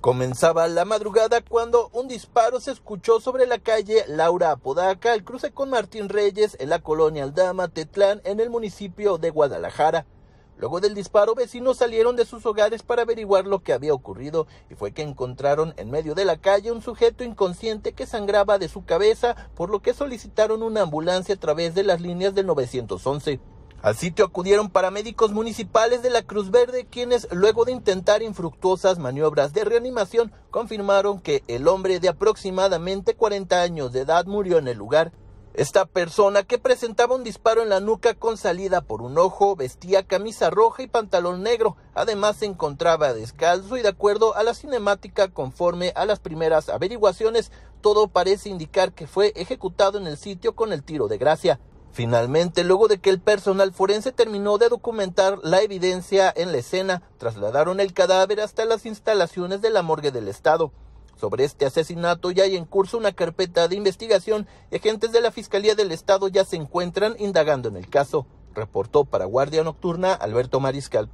Comenzaba la madrugada cuando un disparo se escuchó sobre la calle Laura Apodaca al cruce con Martín Reyes en la colonia Aldama, Tetlán, en el municipio de Guadalajara. Luego del disparo, vecinos salieron de sus hogares para averiguar lo que había ocurrido y fue que encontraron en medio de la calle un sujeto inconsciente que sangraba de su cabeza, por lo que solicitaron una ambulancia a través de las líneas del 911. Al sitio acudieron paramédicos municipales de la Cruz Verde, quienes luego de intentar infructuosas maniobras de reanimación confirmaron que el hombre de aproximadamente 40 años de edad murió en el lugar. Esta persona que presentaba un disparo en la nuca con salida por un ojo vestía camisa roja y pantalón negro, además se encontraba descalzo y de acuerdo a la cinemática conforme a las primeras averiguaciones, todo parece indicar que fue ejecutado en el sitio con el tiro de gracia. Finalmente, luego de que el personal forense terminó de documentar la evidencia en la escena, trasladaron el cadáver hasta las instalaciones de la morgue del Estado. Sobre este asesinato ya hay en curso una carpeta de investigación y agentes de la Fiscalía del Estado ya se encuentran indagando en el caso, reportó para Guardia Nocturna Alberto Mariscal.